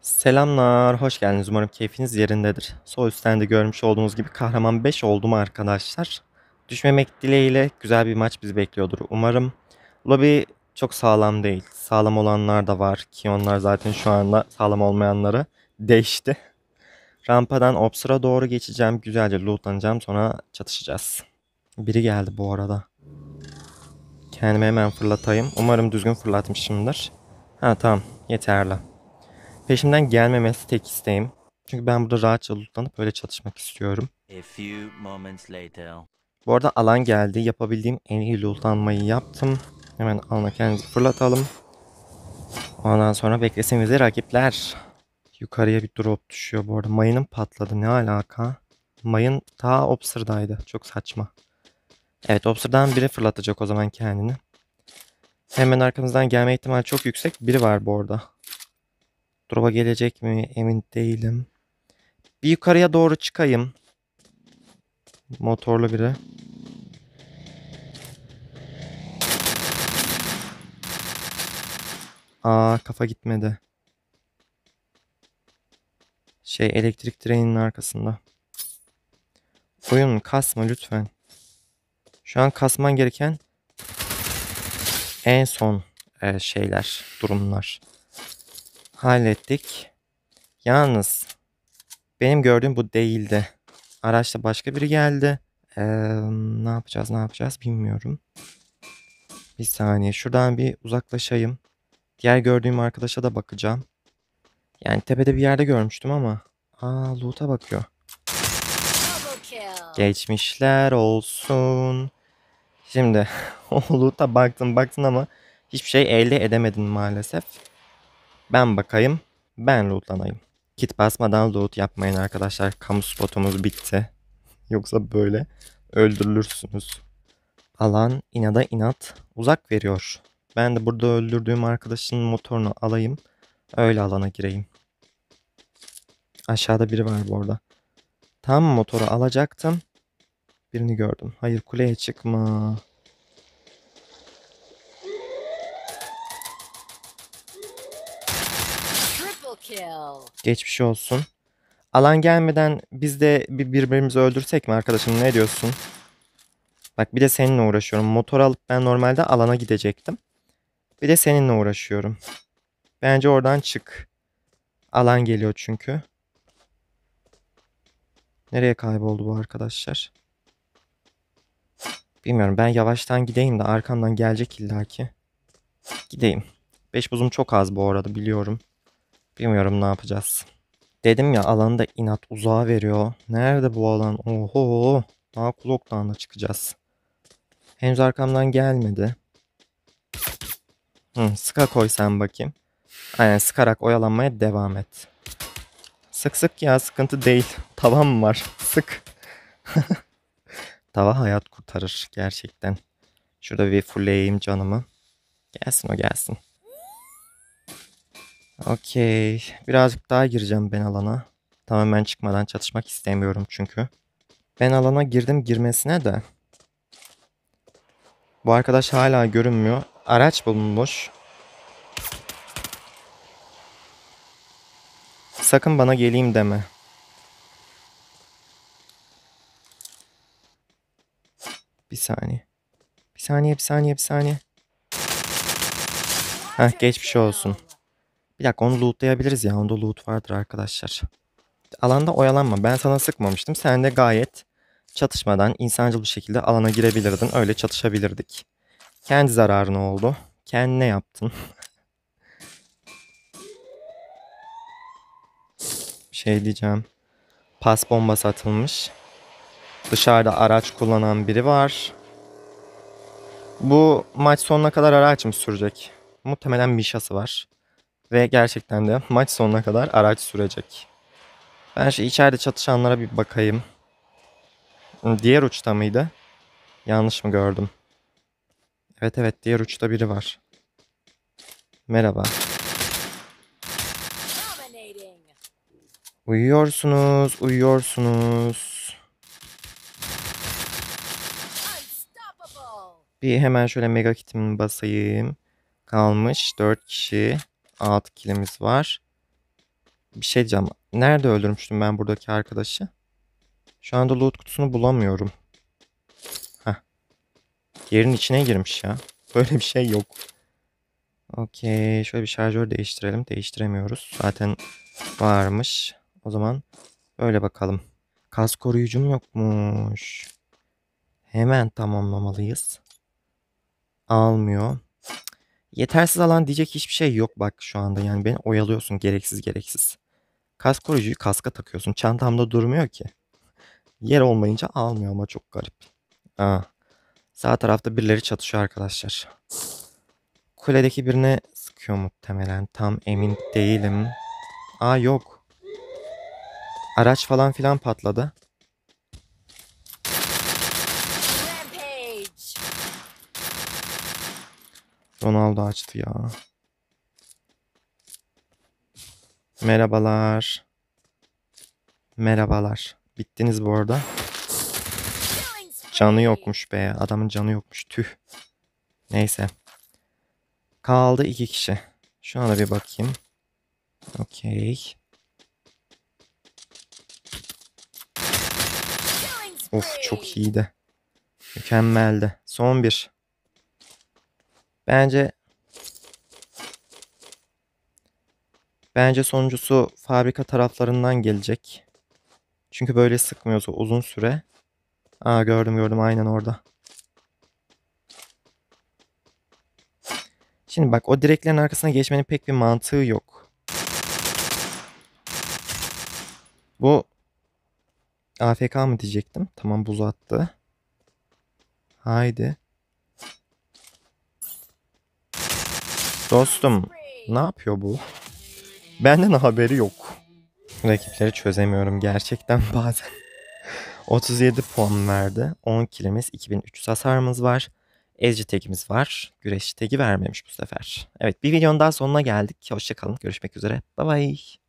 Selamlar, hoş geldiniz. Umarım keyfiniz yerindedir. Sol üstten de görmüş olduğunuz gibi kahraman 5 oldum arkadaşlar. Düşmemek dileğiyle güzel bir maç bizi bekliyordur umarım. Lobi çok sağlam değil. Sağlam olanlar da var ki onlar zaten şu anda sağlam olmayanları değişti. Rampadan obsura doğru geçeceğim. Güzelce lootlanacağım sonra çatışacağız. Biri geldi bu arada. Kendime hemen fırlatayım. Umarım düzgün fırlatmışımdır. Ha tamam yeterli. Peşimden gelmemesi tek isteğim. Çünkü ben burada rahatça lootlanıp öyle çalışmak istiyorum. Bu arada alan geldi. Yapabildiğim en iyi lootlanmayı yaptım. Hemen alana kendimizi fırlatalım. Ondan sonra beklesin bizi rakipler. Yukarıya bir drop düşüyor bu arada. Mayının patladı ne alaka? Mayın ta Obser'daydı. Çok saçma. Evet Obster'dan biri fırlatacak o zaman kendini. Hemen arkamızdan gelme ihtimali çok yüksek. Biri var bu arada. Drop'a gelecek mi emin değilim. Bir yukarıya doğru çıkayım. Motorlu biri. Aa kafa gitmedi. Şey elektrik treninin arkasında. Oyun kasma lütfen. Şu an kasman gereken en son e, şeyler, durumlar. Hallettik. Yalnız benim gördüğüm bu değildi. Araçta başka biri geldi. Ee, ne yapacağız ne yapacağız bilmiyorum. Bir saniye şuradan bir uzaklaşayım. Diğer gördüğüm arkadaşa da bakacağım. Yani tepede bir yerde görmüştüm ama. Aa loot'a bakıyor. Geçmişler olsun. Şimdi o loot'a baktın baktın ama hiçbir şey elde edemedin maalesef. Ben bakayım. Ben lootlanayım. Kit basmadan loot yapmayın arkadaşlar. Kamu spotumuz bitti. Yoksa böyle öldürülürsünüz. Alan inada inat uzak veriyor. Ben de burada öldürdüğüm arkadaşın motorunu alayım. Öyle alana gireyim. Aşağıda biri var bu arada. Tam motoru alacaktım birini gördüm. Hayır kuleye çıkma. Geçmiş olsun. Alan gelmeden biz de birbirimizi öldürsek mi arkadaşım ne diyorsun? Bak bir de seninle uğraşıyorum. Motor alıp ben normalde alana gidecektim. Bir de seninle uğraşıyorum. Bence oradan çık. Alan geliyor çünkü. Nereye kayboldu bu arkadaşlar? Bilmiyorum ben yavaştan gideyim de arkamdan gelecek illaki. Gideyim. Beş buzum çok az bu arada biliyorum. Bilmiyorum ne yapacağız. Dedim ya alanda inat uzağa veriyor. Nerede bu alan? Oho. Daha kulok dağına çıkacağız. Henüz arkamdan gelmedi. Hı, sıka koy sen bakayım. Aynen sıkarak oyalanmaya devam et. Sık sık ya sıkıntı değil. Tavan mı var? Sık. Tava hayat kurtarır gerçekten. Şurada bir fulleyeyim canımı. Gelsin o gelsin. Okey. Birazcık daha gireceğim ben alana. Tamamen çıkmadan çatışmak istemiyorum çünkü. Ben alana girdim girmesine de. Bu arkadaş hala görünmüyor. Araç bulunmuş. Sakın bana geleyim deme. Bir saniye. Bir saniye, bir saniye, bir saniye. Heh geçmiş olsun. Bir dakika onu lootlayabiliriz ya. Onda loot vardır arkadaşlar. Alanda oyalanma. Ben sana sıkmamıştım. Sen de gayet çatışmadan insancıl bir şekilde alana girebilirdin. Öyle çatışabilirdik. Kendi zararın oldu. Kendine yaptın. şey diyeceğim. Pas bombası atılmış. Dışarıda araç kullanan biri var. Bu maç sonuna kadar araç mı sürecek? Muhtemelen Mişası var. Ve gerçekten de maç sonuna kadar araç sürecek. Ben şu içeride çatışanlara bir bakayım. Diğer uçta mıydı? Yanlış mı gördüm? Evet evet diğer uçta biri var. Merhaba. Uyuyorsunuz, uyuyorsunuz. Bir hemen şöyle mega kitimi basayım. Kalmış 4 kişi. 6 kilimiz var. Bir şey diyeceğim. Nerede öldürmüştüm ben buradaki arkadaşı? Şu anda loot kutusunu bulamıyorum. Heh. Yerin içine girmiş ya. Böyle bir şey yok. Okey. Şöyle bir şarjör değiştirelim. Değiştiremiyoruz. Zaten varmış. O zaman öyle bakalım. Kas koruyucum yokmuş. Hemen tamamlamalıyız almıyor. Yetersiz alan diyecek hiçbir şey yok bak şu anda. Yani beni oyalıyorsun gereksiz gereksiz. Kas koruyucuyu kaska takıyorsun. Çantamda durmuyor ki. Yer olmayınca almıyor ama çok garip. Aa, sağ tarafta birileri çatışıyor arkadaşlar. Kuledeki birine sıkıyor muhtemelen. Tam emin değilim. Aa yok. Araç falan filan patladı. Ronaldo açtı ya. Merhabalar. Merhabalar. Bittiniz bu arada. Canı yokmuş be. Adamın canı yokmuş. Tüh. Neyse. Kaldı iki kişi. Şu anda bir bakayım. Okey. Of çok iyiydi. Mükemmeldi. Son bir. Bence Bence sonuncusu fabrika taraflarından gelecek. Çünkü böyle sıkmıyoruz uzun süre. Aa gördüm gördüm aynen orada. Şimdi bak o direklerin arkasına geçmenin pek bir mantığı yok. Bu AFK mı diyecektim. Tamam buz attı. Haydi. Dostum ne yapıyor bu? Benden haberi yok. Rakipleri çözemiyorum gerçekten bazen. 37 puan verdi. 10 kilimiz, 2300 hasarımız var. Ezci tekimiz var. Güreşçi teki vermemiş bu sefer. Evet bir videonun daha sonuna geldik. Hoşçakalın. Görüşmek üzere. Bay bay.